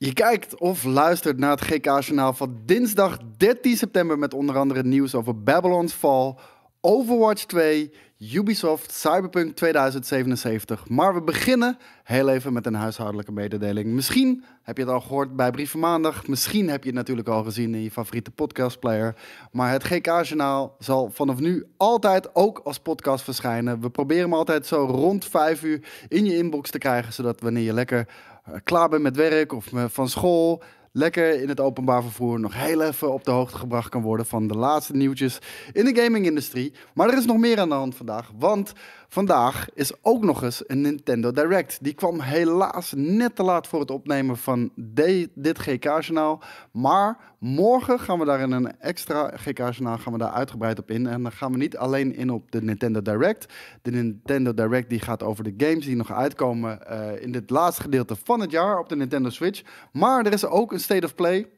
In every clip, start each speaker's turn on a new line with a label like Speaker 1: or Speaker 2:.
Speaker 1: Je kijkt of luistert naar het GK-journaal van dinsdag 13 september met onder andere nieuws over Babylon's Fall, Overwatch 2, Ubisoft, Cyberpunk 2077. Maar we beginnen heel even met een huishoudelijke mededeling. Misschien heb je het al gehoord bij Brieven Maandag. Misschien heb je het natuurlijk al gezien in je favoriete podcastplayer. Maar het GK-journaal zal vanaf nu altijd ook als podcast verschijnen. We proberen hem altijd zo rond 5 uur in je inbox te krijgen, zodat wanneer je lekker eh, klaar ben met werk of eh, van school, lekker in het openbaar vervoer nog heel even op de hoogte gebracht kan worden van de laatste nieuwtjes in de gaming-industrie. Maar er is nog meer aan de hand vandaag, want Vandaag is ook nog eens een Nintendo Direct. Die kwam helaas net te laat voor het opnemen van dit GK-journaal. Maar morgen gaan we daar in een extra GK-journaal gaan we daar uitgebreid op in. En dan gaan we niet alleen in op de Nintendo Direct. De Nintendo Direct die gaat over de games die nog uitkomen eh, in dit laatste gedeelte van het jaar op de Nintendo Switch. Maar er is ook een State of Play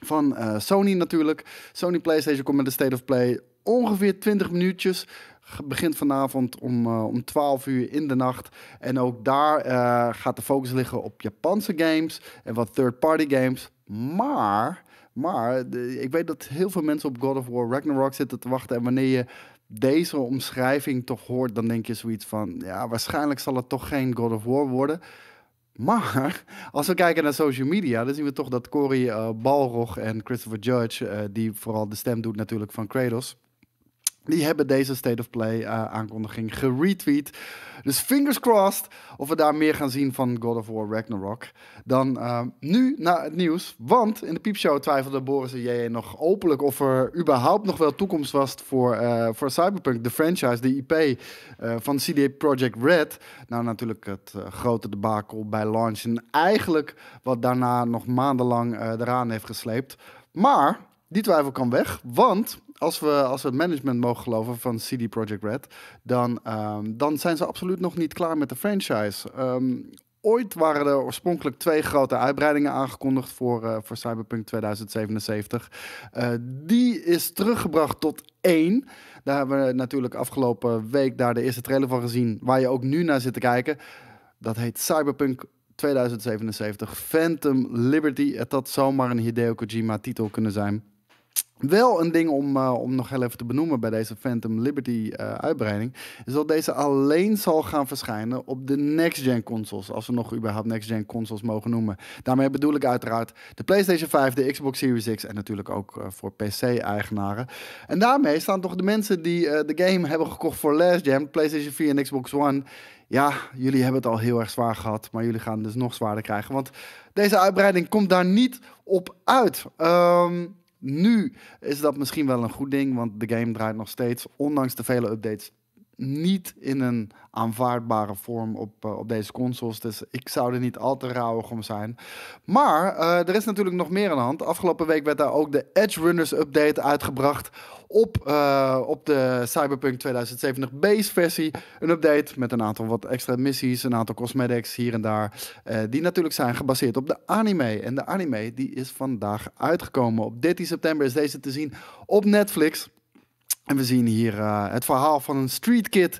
Speaker 1: van eh, Sony natuurlijk. Sony PlayStation komt met een State of Play ongeveer 20 minuutjes begint vanavond om, eh, om 12 uur in de nacht. En ook daar eh, gaat de focus liggen op Japanse games en wat third-party games. Maar, maar ik weet dat heel veel mensen op God of War Ragnarok zitten te wachten. En wanneer je deze omschrijving toch hoort, dan denk je zoiets van... ja, waarschijnlijk zal het toch geen God of War worden... Maar als we kijken naar social media, dan zien we toch dat Cory eh, Balrog en Christopher Judge, die vooral de stem doet natuurlijk van Kratos, die hebben deze State of Play eh, aankondiging geretweet. Dus fingers crossed of we daar meer gaan zien van God of War Ragnarok. Dan eh, nu naar het nieuws. Want in de piepshow twijfelde Boris en JJ nog openlijk of er überhaupt nog wel toekomst was voor, eh, voor Cyberpunk, de franchise, de IP van CD Projekt Red. Nou, natuurlijk het grote debakel bij launch. En eigenlijk wat daarna nog maandenlang eraan heeft gesleept. Maar die twijfel kan weg, want als we, als het management mogen geloven van CD Projekt Red, dan, ehm, dan zijn ze absoluut nog niet klaar met de franchise. Ehm, ooit waren er oorspronkelijk twee grote uitbreidingen aangekondigd voor, eh, voor Cyberpunk 2077. Eh, die is teruggebracht tot één. Daar hebben we natuurlijk afgelopen week daar de eerste trailer van gezien, waar je ook nu naar zit te kijken. Dat heet Cyberpunk 2077 Phantom Liberty. Het had zomaar een Hideo Kojima titel kunnen zijn. Wel een ding om, eh, om nog heel even te benoemen bij deze Phantom Liberty eh, uitbreiding, is dat deze alleen zal gaan verschijnen op de next-gen consoles, als we nog überhaupt next-gen consoles mogen noemen. Daarmee bedoel ik uiteraard de PlayStation 5, de Xbox Series X en natuurlijk ook eh, voor PC-eigenaren. En daarmee staan toch de mensen die de game hebben gekocht voor last-gen, PlayStation 4 en Xbox One, ja, jullie hebben het al heel erg zwaar gehad, maar jullie gaan het dus nog zwaarder krijgen, want deze uitbreiding komt daar niet op uit. Um, nu is dat misschien wel een goed ding, want de game draait nog steeds, ondanks de vele updates, niet in een aanvaardbare vorm op, eh, op deze consoles. Dus ik zou er niet al te rauwig om zijn. Maar eh, er is natuurlijk nog meer aan de hand. Afgelopen week werd daar ook de Edge Runners update uitgebracht op, eh, op de Cyberpunk 2070 base versie. Een update met een aantal wat extra missies, een aantal cosmetics hier en daar. die natuurlijk zijn gebaseerd op de anime. En de anime die is vandaag uitgekomen. Op 13 september is deze te zien op Netflix. En we zien hier eh, het verhaal van een streetkid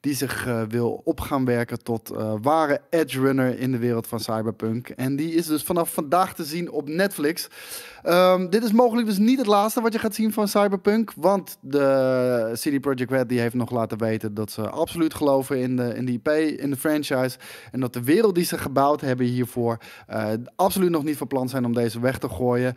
Speaker 1: die zich eh, wil op gaan werken tot eh, ware edge runner in de wereld van cyberpunk. En die is dus vanaf vandaag te zien op Netflix. Ehm, dit is mogelijk dus niet het laatste wat je gaat zien van cyberpunk, want de CD Projekt Red die heeft nog laten weten dat ze absoluut geloven in de, in de IP, in de franchise, en dat de wereld die ze gebouwd hebben hiervoor eh, absoluut nog niet van plan zijn om deze weg te gooien.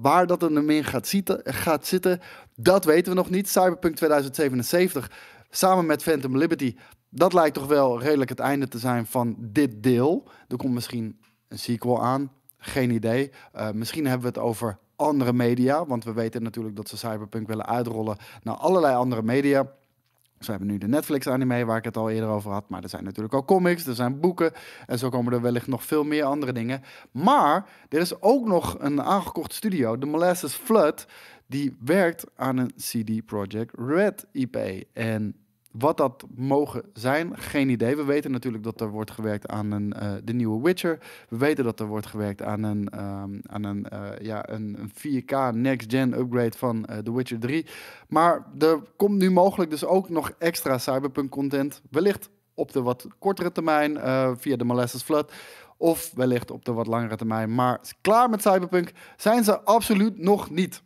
Speaker 1: waar dat er meer gaat, gaat zitten, dat weten we nog niet. Cyberpunk 2077 samen met Phantom Liberty. Dat lijkt toch wel redelijk het einde te zijn van dit deel. Er komt misschien een sequel aan, geen idee. Eh, misschien hebben we het over andere media, want we weten natuurlijk dat ze Cyberpunk willen uitrollen naar allerlei andere media. Ze hebben nu de Netflix-anime, waar ik het al eerder over had. Maar er zijn natuurlijk ook comics, er zijn boeken. En zo komen er wellicht nog veel meer andere dingen. Maar er is ook nog een aangekochte studio, de Molasses Flood. Die werkt aan een CD Projekt Red IP. En wat dat mogen zijn, geen idee. We weten natuurlijk dat er wordt gewerkt aan een, eh, de nieuwe Witcher. We weten dat er wordt gewerkt aan een, um, aan een, eh, ja, een, een 4K next-gen upgrade van uh, The Witcher 3. Maar er komt nu mogelijk dus ook nog extra Cyberpunk content. Wellicht op de wat kortere termijn via de Molasses Flood. Of wellicht op de wat langere termijn. Maar klaar met Cyberpunk zijn ze absoluut nog niet.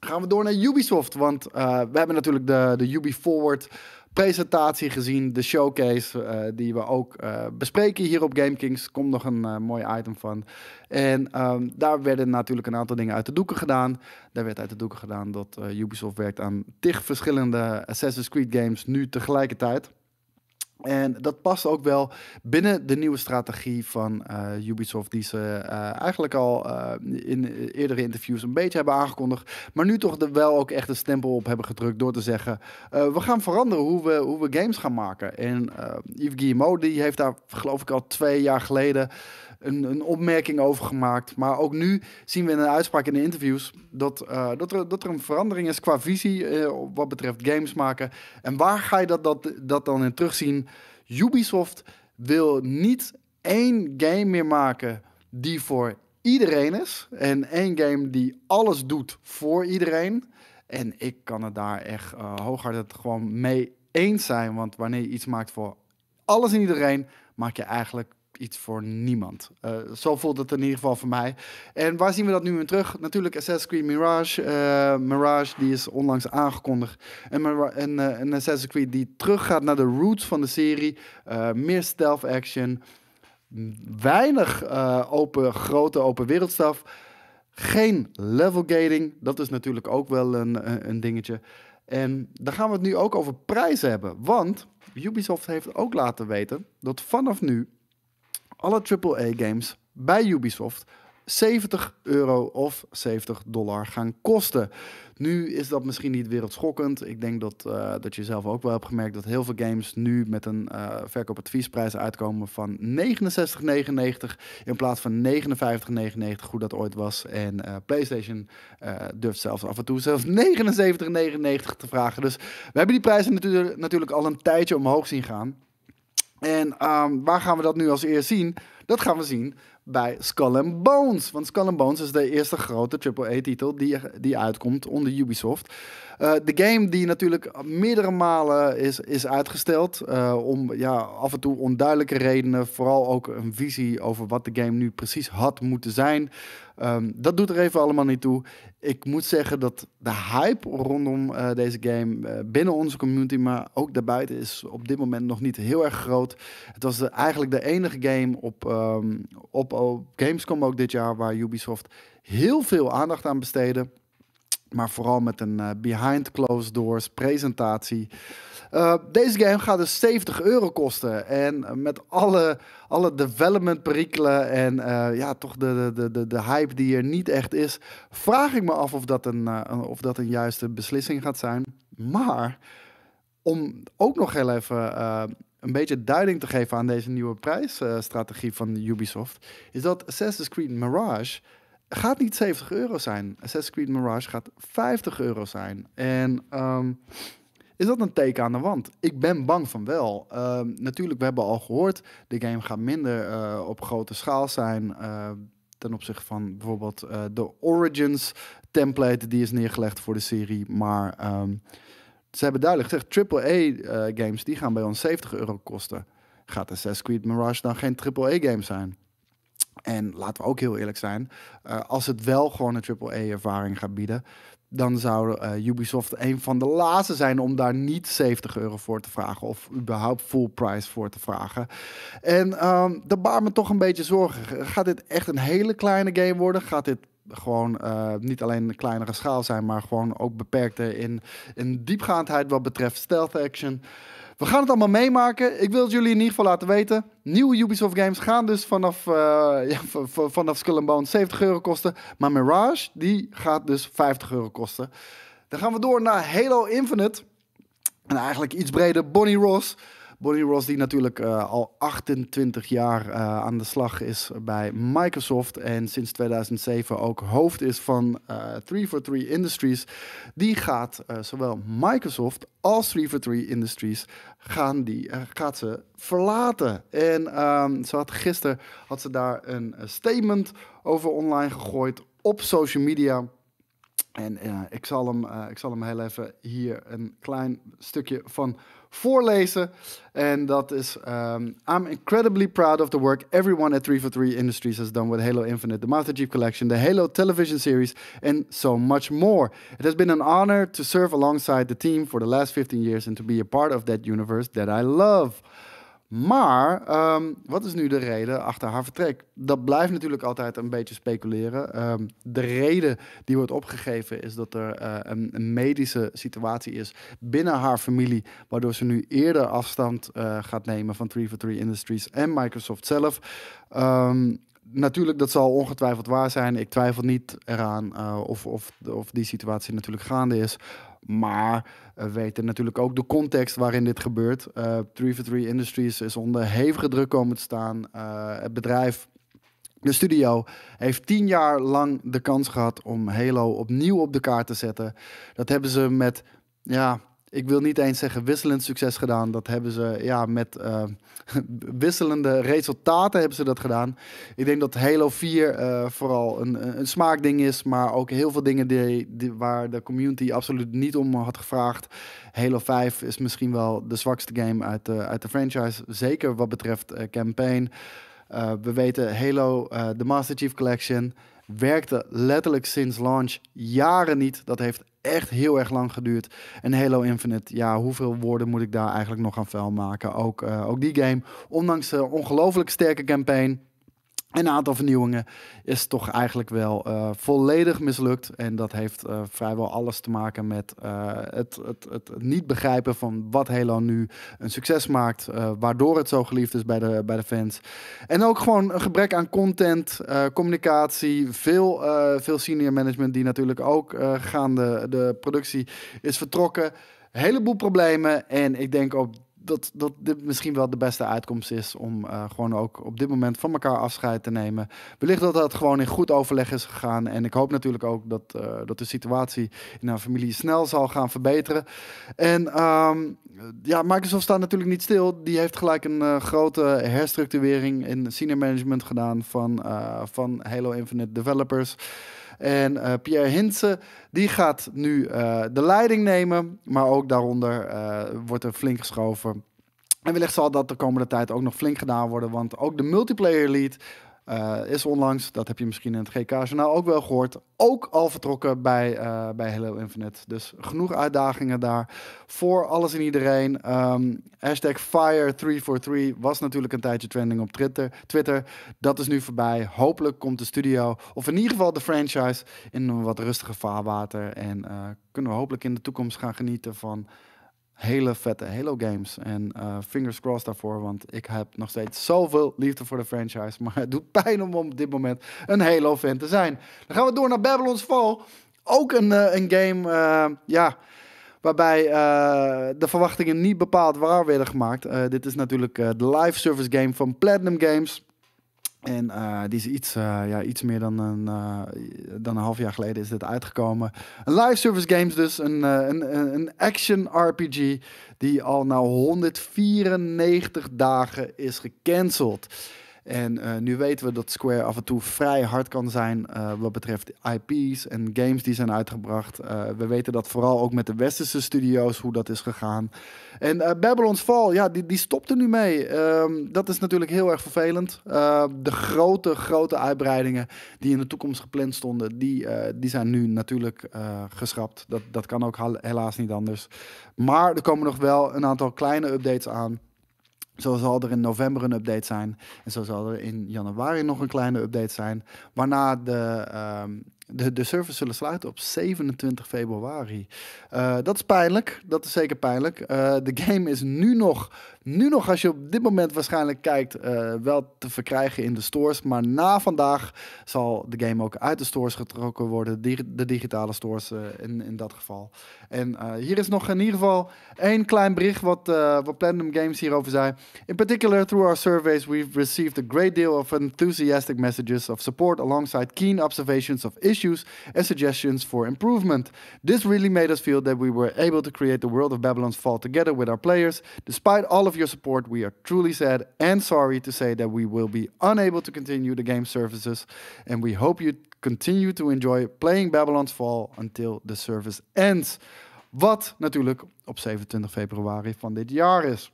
Speaker 1: Gaan we door naar Ubisoft, want we hebben natuurlijk de, de Ubisoft Forward presentatie gezien, de showcase eh, die we ook eh, bespreken hier op GameKings. Komt nog een eh, mooi item van. En ehm, daar werden natuurlijk een aantal dingen uit de doeken gedaan. Daar werd uit de doeken gedaan dat Ubisoft werkt aan tig verschillende Assassin's Creed games nu tegelijkertijd. En dat past ook wel binnen de nieuwe strategie van eh, Ubisoft, die ze eh, eigenlijk al eh, in eerdere interviews een beetje hebben aangekondigd, maar nu toch wel ook echt een stempel op hebben gedrukt door te zeggen: we gaan veranderen hoe we, hoe we games gaan maken. En Yves Guillemot die heeft daar, geloof ik, al twee jaar geleden een, een opmerking over gemaakt. Maar ook nu zien we in de uitspraak in de interviews dat, eh, dat, er, dat er een verandering is qua visie eh, wat betreft games maken. En waar ga je dat, dat, dat dan in terugzien? Ubisoft wil niet één game meer maken die voor iedereen is. En één game die alles doet voor iedereen. En ik kan het daar echt uh, eh, hooghartig gewoon mee eens zijn. Want wanneer je iets maakt voor alles en iedereen, maak je eigenlijk iets voor niemand. Eh, zo voelt het in ieder geval voor mij. En waar zien we dat nu weer terug? Natuurlijk Assassin's Creed Mirage. Eh, Mirage die is onlangs aangekondigd. En, een eh, en, Assassin's Creed die teruggaat naar de roots van de serie. meer stealth action. Weinig open, grote open wereldstaf. Geen level gating. Dat is natuurlijk ook wel een, een dingetje. En daar gaan we het nu ook over prijzen hebben. Want Ubisoft heeft ook laten weten dat vanaf nu alle AAA-games bij Ubisoft 70 euro of 70 dollar gaan kosten. Nu is dat misschien niet wereldschokkend. Ik denk dat, eh, dat je zelf ook wel hebt gemerkt dat heel veel games nu met een uh, verkoopadviesprijs uitkomen van 69,99 in plaats van 59,99 hoe dat ooit was. En eh, PlayStation durft zelfs af en toe zelfs 79,99 te vragen. Dus we hebben die prijzen natuurlijk, natuurlijk al een tijdje omhoog zien gaan. En ehm, waar gaan we dat nu als eerst zien? Dat gaan we zien bij Skull and Bones. Want Skull and Bones is de eerste grote AAA-titel die, die uitkomt onder Ubisoft. Eh, de game die natuurlijk meerdere malen is, is uitgesteld. Eh, om ja, af en toe onduidelijke redenen. Vooral ook een visie over wat de game nu precies had moeten zijn. Ehm, dat doet er even allemaal niet toe. Ik moet zeggen dat de hype rondom eh, deze game eh, binnen onze community, maar ook daarbuiten, is op dit moment nog niet heel erg groot. Het was eigenlijk de enige game op, ehm, op, op Gamescom ook dit jaar waar Ubisoft heel veel aandacht aan besteedde maar vooral met een eh, behind closed doors presentatie. Eh, deze game gaat dus 70 euro kosten. En met alle, alle development perikelen en eh, ja, toch de, de, de, de hype die er niet echt is, vraag ik me af of dat een, of dat een juiste beslissing gaat zijn. Maar om ook nog heel even een beetje duiding te geven aan deze nieuwe prijsstrategie van Ubisoft, is dat Assassin's Creed Mirage gaat niet 70 euro zijn. Assassin's Creed Mirage gaat 50 euro zijn. En ehm, is dat een teken aan de wand? Ik ben bang van wel. Ehm, natuurlijk, we hebben al gehoord, de game gaat minder eh, op grote schaal zijn. Uh, ten opzichte van bijvoorbeeld uh, de Origins template die is neergelegd voor de serie. Maar ehm, ze hebben duidelijk gezegd, AAA games die gaan bij ons 70 euro kosten. Gaat Assassin's Creed Mirage dan geen AAA game zijn? En laten we ook heel eerlijk zijn, eh, als het wel gewoon een AAA-ervaring gaat bieden, dan zou eh, Ubisoft een van de laatste zijn om daar niet 70 euro voor te vragen of überhaupt full price voor te vragen. En um, dat baart me toch een beetje zorgen. Gaat dit echt een hele kleine game worden? Gaat dit gewoon eh, niet alleen een kleinere schaal zijn, maar gewoon ook beperkter in, in diepgaandheid wat betreft stealth action? We gaan het allemaal meemaken. Ik wil het jullie in ieder geval laten weten. Nieuwe Ubisoft games gaan dus vanaf, eh, ja, vanaf Skull Bone 70 euro kosten. Maar Mirage, die gaat dus 50 euro kosten. Dan gaan we door naar Halo Infinite. En eigenlijk iets breder Bonnie Ross. Bonnie Ross, die natuurlijk eh, al 28 jaar eh, aan de slag is bij Microsoft en sinds 2007 ook hoofd is van 343 eh, Industries, die gaat zowel Microsoft als 343 Industries gaan die, gaat ze verlaten. En ehm, ze had gisteren had ze daar een statement over online gegooid op social media. En ik, zal hem, ik zal hem heel even hier een klein stukje van voorlezen. En dat is: um, I'm incredibly proud of the work everyone at 343 Industries has done with Halo Infinite, the Master Chief Collection, the Halo television series, and so much more. It has been an honor to serve alongside the team for the last 15 years and to be a part of that universe that I love. Maar ehm, wat is nu de reden achter haar vertrek? Dat blijft natuurlijk altijd een beetje speculeren. Ehm, de reden die wordt opgegeven is dat er eh, een, medische situatie is binnen haar familie, waardoor ze nu eerder afstand eh, gaat nemen van 343 Industries en Microsoft zelf. Ehm, natuurlijk, dat zal ongetwijfeld waar zijn. Ik twijfel niet eraan eh, of, of, of die situatie natuurlijk gaande is. Maar eh, we weten natuurlijk ook de context waarin dit gebeurt. Uh, eh, 343 Industries is onder hevige druk komen te staan. Eh, het bedrijf, de studio, heeft tien jaar lang de kans gehad om Halo opnieuw op de kaart te zetten. Dat hebben ze met, ja, ik wil niet eens zeggen wisselend succes gedaan. Dat hebben ze ja, met eh, wisselende resultaten hebben ze dat gedaan. Ik denk dat Halo 4 eh, vooral een, een, smaakding is, maar ook heel veel dingen die, die, waar de community absoluut niet om had gevraagd. Halo 5 is misschien wel de zwakste game uit de, uit de franchise, zeker wat betreft uh, campaign. we weten Halo, de Master Chief Collection, werkte letterlijk sinds launch jaren niet. Dat heeft echt heel erg lang geduurd. En Halo Infinite, ja, hoeveel woorden moet ik daar eigenlijk nog aan vuil maken? Ook, eh, ook die game, ondanks de ongelooflijk sterke campaign een aantal vernieuwingen is toch eigenlijk wel eh, volledig mislukt. En dat heeft eh, vrijwel alles te maken met eh, het, het, het, niet begrijpen van wat Halo nu een succes maakt. waardoor het zo geliefd is bij de, bij de fans. En ook gewoon een gebrek aan content, communicatie. Veel, veel senior management die natuurlijk ook gaande de productie is vertrokken. heleboel problemen. En ik denk ook dat, dat dit misschien wel de beste uitkomst is om eh, gewoon ook op dit moment van elkaar afscheid te nemen. Wellicht dat dat gewoon in goed overleg is gegaan. En ik hoop natuurlijk ook dat, eh, dat de situatie in haar familie snel zal gaan verbeteren. En ehm, ja, Microsoft staat natuurlijk niet stil. Die heeft gelijk een eh, grote herstructurering in senior management gedaan van, van Halo Infinite Developers. En eh, Pierre Hintze, die gaat nu eh, de leiding nemen. Maar ook daaronder eh, wordt er flink geschoven. En wellicht zal dat de komende tijd ook nog flink gedaan worden. Want ook de multiplayer lead eh, is onlangs, dat heb je misschien in het GK-journaal ook wel gehoord, ook al vertrokken bij, uh, bij Hello Infinite. Dus genoeg uitdagingen daar voor alles en iedereen. Um, hashtag Fire343 was natuurlijk een tijdje trending op Twitter. Twitter. Dat is nu voorbij. Hopelijk komt de studio, of in ieder geval de franchise, in een wat rustiger vaarwater. En eh, kunnen we hopelijk in de toekomst gaan genieten van hele vette Halo games. En eh, fingers crossed daarvoor, want ik heb nog steeds zoveel liefde voor de franchise. Maar het doet pijn om op dit moment een Halo-fan te zijn. Dan gaan we door naar Babylon's Fall. Ook een, eh, een game, eh, ja, waarbij de verwachtingen niet bepaald waar werden gemaakt. dit is natuurlijk de live service game van Platinum Games. En eh, die is iets, eh, ja, iets meer dan een, eh, dan een half jaar geleden is dit uitgekomen. Een live service games dus, een, een, een action RPG die al nou 194 dagen is gecanceld. En eh, nu weten we dat Square af en toe vrij hard kan zijn eh, wat betreft IP's en games die zijn uitgebracht. Eh, we weten dat vooral ook met de westerse studio's hoe dat is gegaan. En Babylon's Fall, ja, die, die stopt er nu mee. Ehm, dat is natuurlijk heel erg vervelend. Ehm, de grote, grote uitbreidingen die in de toekomst gepland stonden, die, die zijn nu natuurlijk geschrapt. Dat, dat kan ook helaas niet anders. Maar er komen nog wel een aantal kleine updates aan. Zo zal er in november een update zijn. En zo zal er in januari nog een kleine update zijn. Waarna de, ehm, de, de servers zullen sluiten op 27 februari. Eh, dat is pijnlijk. Dat is zeker pijnlijk. Eh, de game is nu nog, nu nog, als je op dit moment waarschijnlijk kijkt, eh, wel te verkrijgen in de stores. Maar na vandaag zal de game ook uit de stores getrokken worden. de digitale stores in, in dat geval. En hier is nog in ieder geval één klein bericht wat, wat Platinum Games hierover zei. In particular, through our surveys, we've received a great deal of enthusiastic messages of support alongside keen observations of issues. issues and suggestions for improvement. This really made us feel that we were able to create the world of Babylon's Fall together with our players. Despite all of your support, we are truly sad and sorry to say that we will be unable to continue the game services, and we hope you continue to enjoy playing Babylon's Fall until the service ends. Wat natuurlijk op 27 februari van dit jaar is.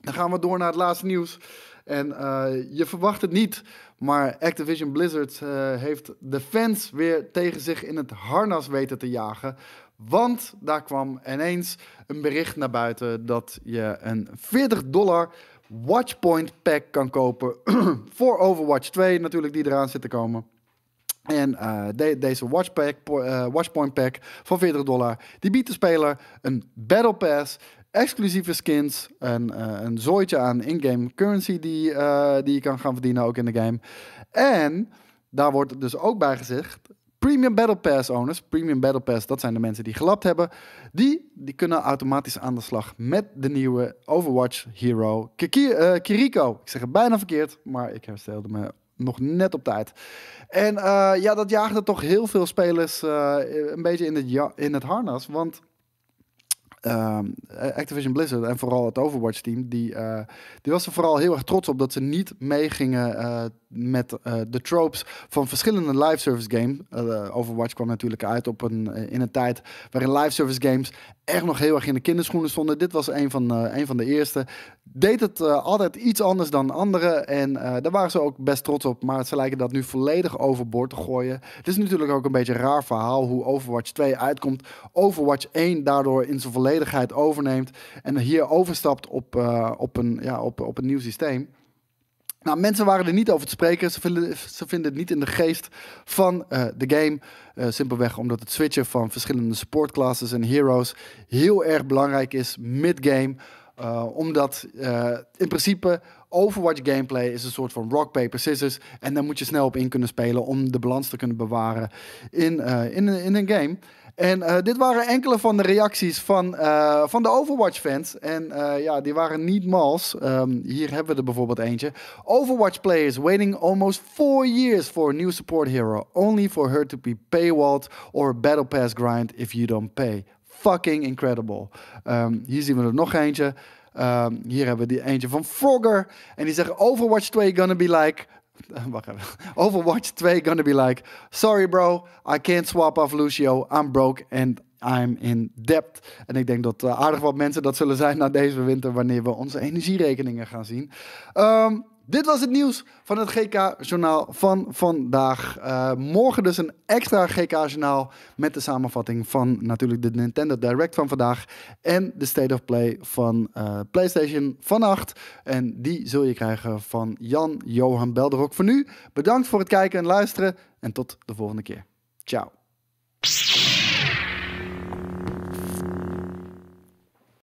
Speaker 1: Dan gaan we door naar het laatste nieuws. En eh, je verwacht het niet, maar Activision Blizzard eh, heeft de fans weer tegen zich in het harnas weten te jagen. Want daar kwam ineens een bericht naar buiten dat je een 40 dollar Watchpoint pack kan kopen voor Overwatch 2 natuurlijk die eraan zit te komen. En eh, deze watch pack, Watchpoint pack van 40 dollar, die biedt de speler een Battle Pass exclusieve skins, een, eh, een zooitje aan in-game currency die, eh, die je kan gaan verdienen ook in de game. En daar wordt dus ook bij gezegd, Premium Battle Pass owners, Premium Battle Pass, dat zijn de mensen die gelapt hebben, die, die kunnen automatisch aan de slag met de nieuwe Overwatch Hero Kiki, eh, Kiriko. Ik zeg het bijna verkeerd, maar ik herstelde me nog net op tijd. En ja, dat jaagde toch heel veel spelers een beetje in het, in het harnas, want Ehm, Activision Blizzard en vooral het Overwatch team, die, eh, die was er vooral heel erg trots op dat ze niet meegingen uh, met eh, de tropes van verschillende live service games. Overwatch kwam natuurlijk uit op een, in een tijd waarin live service games echt nog heel erg in de kinderschoenen stonden. Dit was een van, een van de eerste. Deed het altijd iets anders dan anderen en daar waren ze ook best trots op, maar ze lijken dat nu volledig overboord te gooien. Het is natuurlijk ook een beetje een raar verhaal hoe Overwatch 2 uitkomt. Overwatch 1 daardoor in zijn volledige overneemt en hier overstapt op, eh, op, een, ja, op, op een nieuw systeem. Nou, mensen waren er niet over te spreken. Ze vinden, ze vinden het niet in de geest van eh, de game. Eh, simpelweg omdat het switchen van verschillende support classes en heroes heel erg belangrijk is mid-game. omdat in principe Overwatch gameplay is een soort van rock, paper, scissors. En daar moet je snel op in kunnen spelen om de balans te kunnen bewaren in, eh, in, in een game. En eh, dit waren enkele van de reacties van, eh, van de Overwatch-fans. En ja, die waren niet mals. Ehm, hier hebben we er bijvoorbeeld eentje. Overwatch players waiting almost four years for a new support hero. Only for her to be paywalled or a battle pass grind if you don't pay. Fucking incredible. Ehm, hier zien we er nog eentje. Ehm, hier hebben we die eentje van Frogger. En die zeggen Overwatch 2 gonna be like... Wacht even. Overwatch 2 gonna be like... Sorry bro, I can't swap off Lucio. I'm broke and I'm in debt. En ik denk dat eh, aardig wat mensen dat zullen zijn na deze winter... wanneer we onze energierekeningen gaan zien. Um, dit was het nieuws van het GK-journaal van vandaag. Eh, morgen dus een extra GK-journaal met de samenvatting van natuurlijk de Nintendo Direct van vandaag en de State of Play van uh, PlayStation vannacht. En die zul je krijgen van Jan-Johan Belderok. Voor nu, bedankt voor het kijken en luisteren en tot de volgende keer. Ciao.